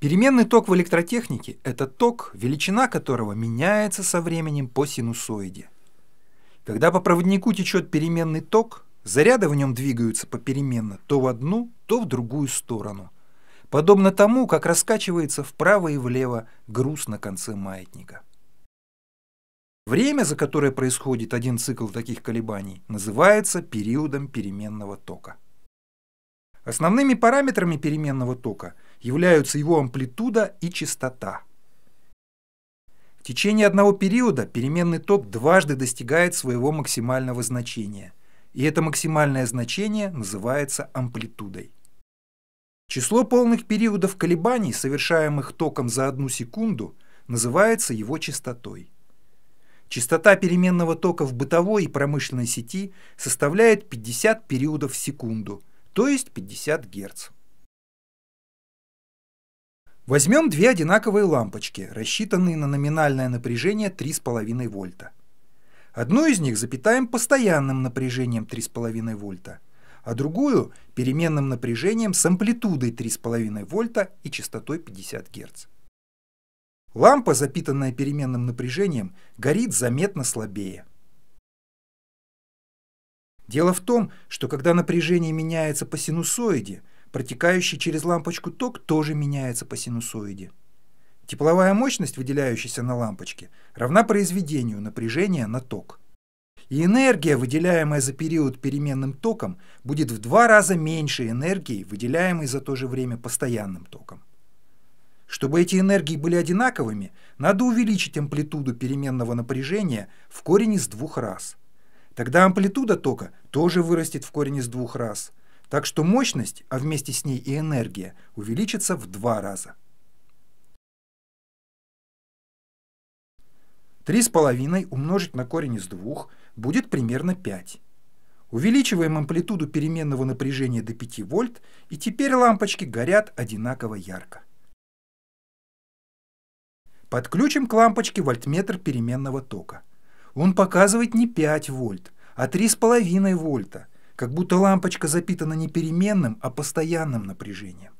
Переменный ток в электротехнике – это ток, величина которого меняется со временем по синусоиде. Когда по проводнику течет переменный ток, заряды в нем двигаются попеременно то в одну, то в другую сторону, подобно тому, как раскачивается вправо и влево груз на конце маятника. Время, за которое происходит один цикл таких колебаний, называется периодом переменного тока. Основными параметрами переменного тока являются его амплитуда и частота. В течение одного периода переменный ток дважды достигает своего максимального значения, и это максимальное значение называется амплитудой. Число полных периодов колебаний, совершаемых током за одну секунду, называется его частотой. Частота переменного тока в бытовой и промышленной сети составляет 50 периодов в секунду – то есть 50 Гц. Возьмем две одинаковые лампочки, рассчитанные на номинальное напряжение 3,5 вольта. Одну из них запитаем постоянным напряжением 3,5 вольта, а другую – переменным напряжением с амплитудой 3,5 вольта и частотой 50 Гц. Лампа, запитанная переменным напряжением, горит заметно слабее. Дело в том, что когда напряжение меняется по синусоиде, протекающий через лампочку ток тоже меняется по синусоиде. Тепловая мощность, выделяющаяся на лампочке, равна произведению напряжения на ток. И энергия, выделяемая за период переменным током, будет в два раза меньше энергии, выделяемой за то же время постоянным током. Чтобы эти энергии были одинаковыми, надо увеличить амплитуду переменного напряжения в корень из двух раз – Тогда амплитуда тока тоже вырастет в корень из двух раз. Так что мощность, а вместе с ней и энергия, увеличится в два раза. 3,5 умножить на корень из 2 будет примерно 5. Увеличиваем амплитуду переменного напряжения до 5 вольт, и теперь лампочки горят одинаково ярко. Подключим к лампочке вольтметр переменного тока. Он показывает не 5 вольт, а 3,5 вольта, как будто лампочка запитана не переменным, а постоянным напряжением.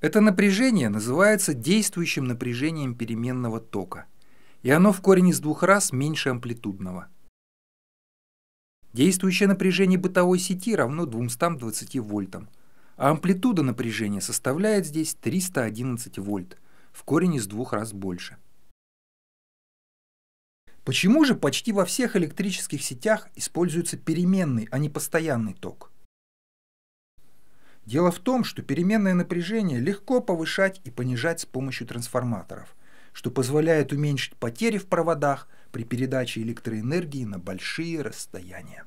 Это напряжение называется действующим напряжением переменного тока, и оно в корень из двух раз меньше амплитудного. Действующее напряжение бытовой сети равно 220 вольтам, а амплитуда напряжения составляет здесь 311 вольт, в корень из двух раз больше. Почему же почти во всех электрических сетях используется переменный, а не постоянный ток? Дело в том, что переменное напряжение легко повышать и понижать с помощью трансформаторов, что позволяет уменьшить потери в проводах при передаче электроэнергии на большие расстояния.